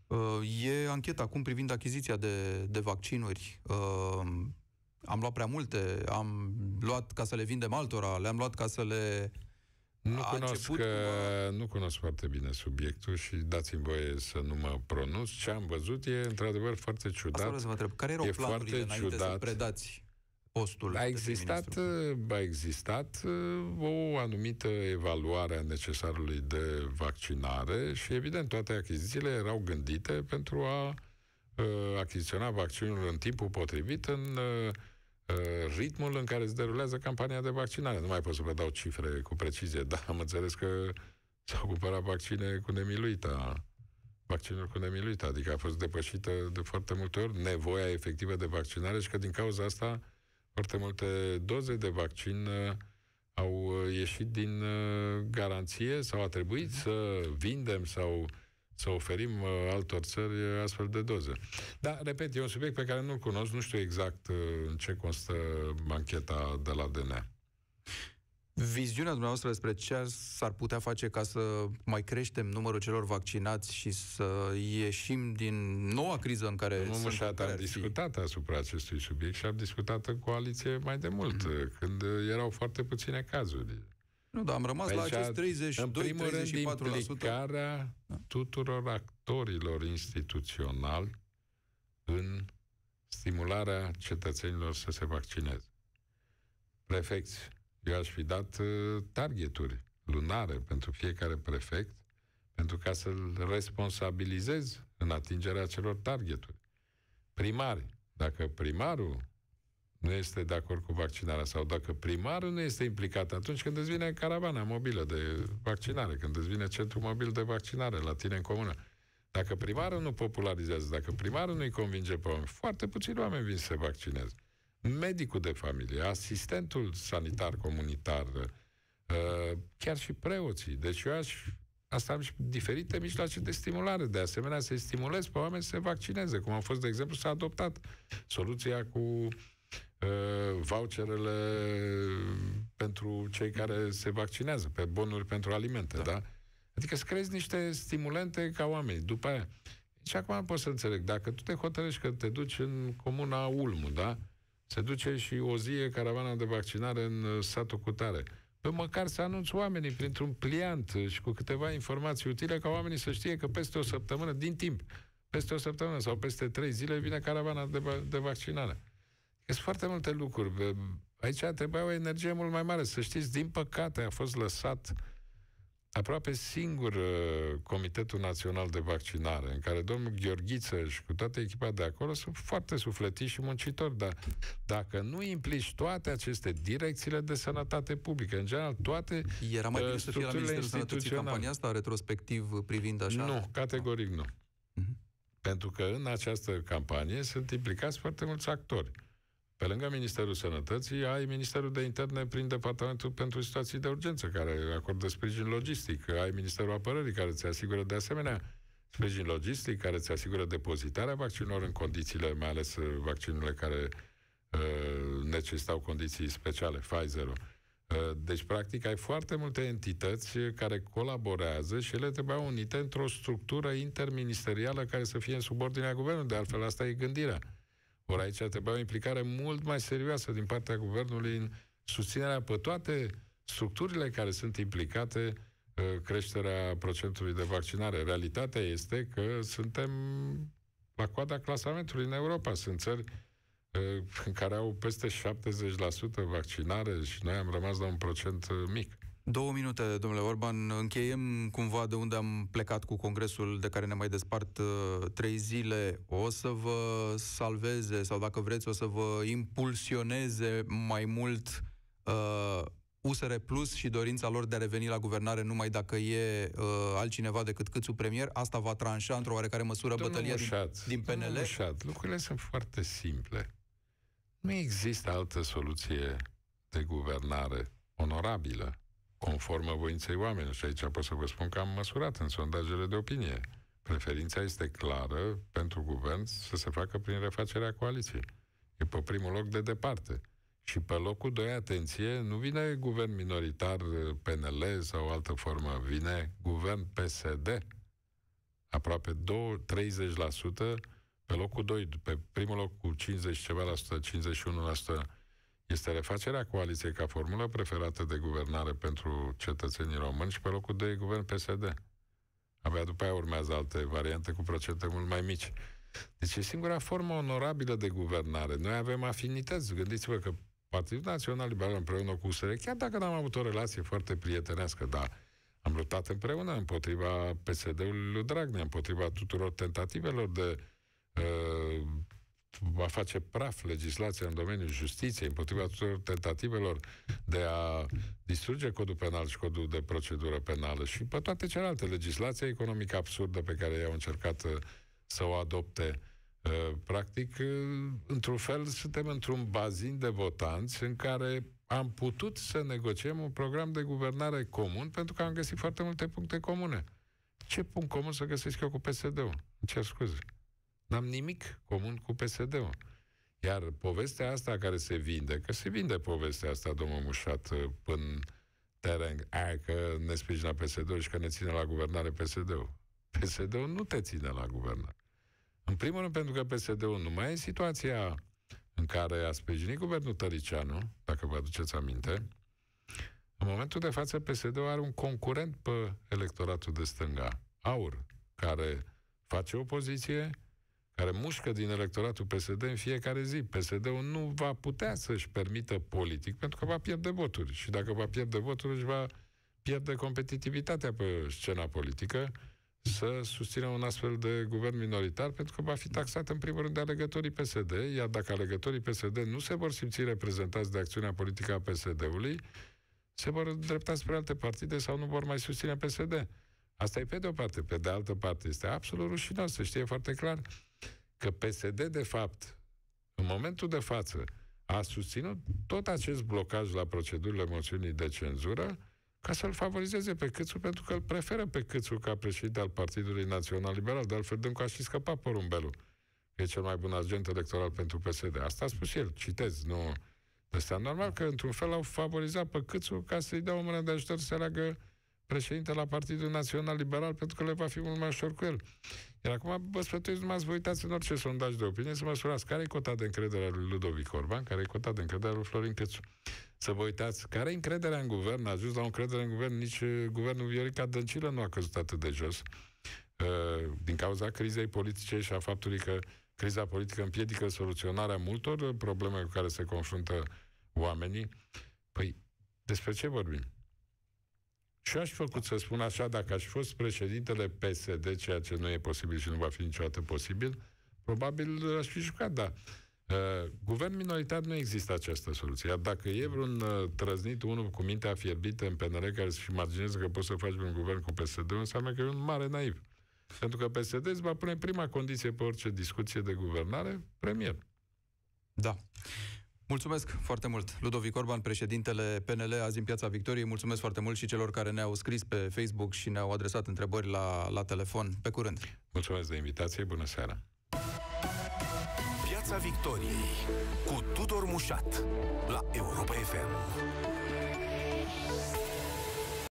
Uh, e ancheta acum privind achiziția de, de vaccinuri. Am luat prea multe, am luat ca să le vindem altora, le-am luat ca să le... Nu cunosc, că, nu cunosc foarte bine subiectul și dați-mi voie să nu mă pronunț. Ce am văzut e într-adevăr foarte ciudat. Asta vreau să vă întreb. Care erau e planurile înainte ciudat. să predați postul. Uh, a existat, de a existat o anumită evaluare a necesarului de vaccinare și, evident, toate achizițiile erau gândite pentru a uh, achiziționa vaccinul în timpul potrivit, în uh, uh ritmul în care se derulează campania de vaccinare. Nu mai pot să vă dau cifre cu precizie, dar am înțeles că s-au cumpărat vaccine cu nemiluita vaccinul cu nemiluita, adică a fost depășită de foarte multe ori nevoia efectivă de vaccinare și că din cauza asta foarte multe doze de vaccin uh, au uh, ieșit din uh, garanție sau a trebuit să vindem sau să oferim altor țări astfel de doze. Dar, repet, e un subiect pe care nu-l cunosc, nu știu exact în ce constă bancheta de la DNA. Viziunea dumneavoastră despre ce s-ar putea face ca să mai creștem numărul celor vaccinați și să ieșim din noua criză în care nu sunt am discutat asupra acestui subiect și am discutat în coaliție mai de mult, mm când erau foarte puține cazuri. Nu, dar am rămas Aici, la acest 32 În primul 34%. implicarea da. tuturor actorilor instituționali în stimularea cetățenilor să se vaccineze. Prefecți, eu aș fi dat uh, targeturi lunare pentru fiecare prefect, pentru ca să-l responsabilizez în atingerea acelor targeturi. Primari. Dacă primarul nu este de acord cu vaccinarea sau dacă primarul nu este implicat atunci când îți vine caravana mobilă de vaccinare, când îți vine centru mobil de vaccinare la tine în comună. Dacă primarul nu popularizează, dacă primarul nu-i convinge pe oameni, foarte puțini oameni vin să se vaccineze medicul de familie, asistentul sanitar comunitar, uh, chiar și preoții. Deci eu aș asta am și diferite mijloace de stimulare. De asemenea, să-i stimulez pe oameni să se vaccineze, cum a fost, de exemplu, s-a adoptat soluția cu uh, voucherele pentru cei care se vaccinează, pe bonuri pentru alimente, da? da? Adică să crezi niște stimulente ca oamenii. După aia. Și acum pot să înțeleg. Dacă tu te hotărăști că te duci în comuna Ulmu, da? Se duce și o zi caravana de vaccinare în uh, satul Cutare. Păi măcar să anunț oamenii printr-un pliant uh, și cu câteva informații utile ca oamenii să știe că peste o săptămână, din timp, peste o săptămână sau peste trei zile vine caravana de, de vaccinare. Sunt foarte multe lucruri. Aici trebuia o energie mult mai mare. Să știți, din păcate a fost lăsat uh, aproape singur uh, Comitetul Național de Vaccinare, în care domnul Gheorghiță și cu toată echipa de acolo sunt foarte sufletiți și muncitori, dar dacă nu implici toate aceste direcțiile de sănătate publică, în general toate Era mai uh, bine să fie la Ministerul Sănătății campania asta retrospectiv uh, privind așa? Nu, categoric nu. Uh-huh. Pentru că în această campanie sunt implicați foarte mulți actori. Pe lângă Ministerul Sănătății, ai Ministerul de Interne prin Departamentul pentru Situații de Urgență, care acordă sprijin logistic, ai Ministerul Apărării, care ți asigură de asemenea sprijin logistic, care ți asigură depozitarea vaccinurilor în condițiile, mai ales uh, vaccinurile care uh, necesitau condiții speciale, Pfizer-ul. Uh, deci, practic, ai foarte multe entități care colaborează și ele trebuiau unite într-o structură interministerială care să fie în subordinea guvernului. De altfel, asta e gândirea. Ori aici trebuia o implicare mult mai serioasă din partea guvernului în susținerea pe toate structurile care sunt implicate uh, creșterea procentului de vaccinare. Realitatea este că suntem la coada clasamentului în Europa. Sunt țări uh, în care au peste 70% vaccinare și noi am rămas la un procent uh, mic. Două minute, domnule Orban. Încheiem cumva de unde am plecat cu congresul de care ne mai despart uh, trei zile. O să vă salveze sau, dacă vreți, o să vă impulsioneze mai mult uh, USR Plus și dorința lor de a reveni la guvernare numai dacă e uh, altcineva decât câțu premier, asta va tranșa într-o oarecare măsură domnul bătălia Mușat, din, din PNL? Mușat, lucrurile sunt foarte simple. Nu există altă soluție de guvernare onorabilă conformă voinței oamenilor. Și aici pot să vă spun că am măsurat în sondajele de opinie. Preferința este clară pentru guvern să se facă prin refacerea coaliției. E pe primul loc de departe. Și pe locul doi atenție, nu vine guvern minoritar PNL sau altă formă, vine guvern PSD. Aproape 2, 30%, pe locul 2, pe primul loc cu 50 ceva la 100, 51% este refacerea coaliției ca formulă preferată de guvernare pentru cetățenii români și pe locul de guvern PSD. Abia după aia urmează alte variante cu procente mult mai mici. Deci e singura formă onorabilă de guvernare. Noi avem afinități. Gândiți-vă că Partidul Național Liberal împreună cu USR, chiar dacă n-am avut o relație foarte prietenească, dar am luptat împreună împotriva PSD-ului lui Dragnea, împotriva tuturor tentativelor de uh, va face praf legislația în domeniul justiției împotriva tuturor tentativelor de a distruge codul penal și codul de procedură penală și pe toate celelalte legislația economică absurdă pe care i-au încercat uh, să o adopte. Uh, practic, uh, într-un fel, suntem într-un bazin de votanți în care am putut să negociem un program de guvernare comun pentru că am găsit foarte multe puncte comune. Ce punct comun să găsesc eu cu PSD-ul? Cer scuze. N-am nimic comun cu PSD-ul. Iar povestea asta care se vinde, că se vinde povestea asta, domnul Mușat, până uh, teren, aia că ne sprijină PSD-ul și că ne ține la guvernare PSD-ul. PSD-ul nu te ține la guvernare. În primul rând pentru că PSD-ul nu mai e în situația în care a sprijinit guvernul Tăricianu, dacă vă aduceți aminte, în momentul de față PSD-ul are un concurent pe electoratul de stânga, AUR, care face opoziție, care mușcă din electoratul PSD în fiecare zi. PSD-ul nu va putea să-și permită politic pentru că va pierde voturi. Și dacă va pierde voturi, își va pierde competitivitatea pe scena politică să susțină un astfel de guvern minoritar pentru că va fi taxat în primul rând de alegătorii PSD, iar dacă alegătorii PSD nu se vor simți reprezentați de acțiunea politică a PSD-ului, se vor îndrepta spre alte partide sau nu vor mai susține PSD. Asta e pe de o parte. Pe de altă parte, este absolut rușinos să știe foarte clar că PSD, de fapt, în momentul de față, a susținut tot acest blocaj la procedurile moțiunii de cenzură ca să-l favorizeze pe Câțu, pentru că îl preferă pe Câțu ca președinte al Partidului Național Liberal. De altfel, Dâncu a și scăpat porumbelul. E cel mai bun agent electoral pentru PSD. Asta a spus el, citez, nu... Deci, asta normal că, într-un fel, au favorizat pe Câțu ca să-i dea o mână de ajutor să aleagă președinte la Partidul Național Liberal, pentru că le va fi mult mai ușor cu el. Iar acum vă sfătuiesc numai să vă uitați în orice sondaj de opinie să măsurați care e cota de încredere a lui Ludovic Orban, care e cota de încredere a lui Florin Cățu. Să vă uitați care e încrederea în guvern, a ajuns la o încredere în guvern, nici uh, guvernul Viorica Dăncilă nu a căzut atât de jos uh, din cauza crizei politice și a faptului că criza politică împiedică soluționarea multor uh, probleme cu care se confruntă oamenii. Păi, despre ce vorbim? Și aș făcut să spun așa, dacă aș fost președintele PSD, ceea ce nu e posibil și nu va fi niciodată posibil, probabil aș fi jucat, da. Uh, guvern minoritar nu există această soluție. Iar dacă e vreun uh, trăznit, unul cu mintea fierbită în PNR, care să-și imagineze că poți să faci un guvern cu PSD, înseamnă că e un mare naiv. Pentru că PSD îți va pune prima condiție pe orice discuție de guvernare, premier. Da. Mulțumesc foarte mult, Ludovic Orban, președintele PNL, azi în Piața Victoriei. Mulțumesc foarte mult și celor care ne-au scris pe Facebook și ne-au adresat întrebări la, la telefon. Pe curând! Mulțumesc de invitație, bună seara! Piața Victoriei cu Tudor Mușat la Europa FM.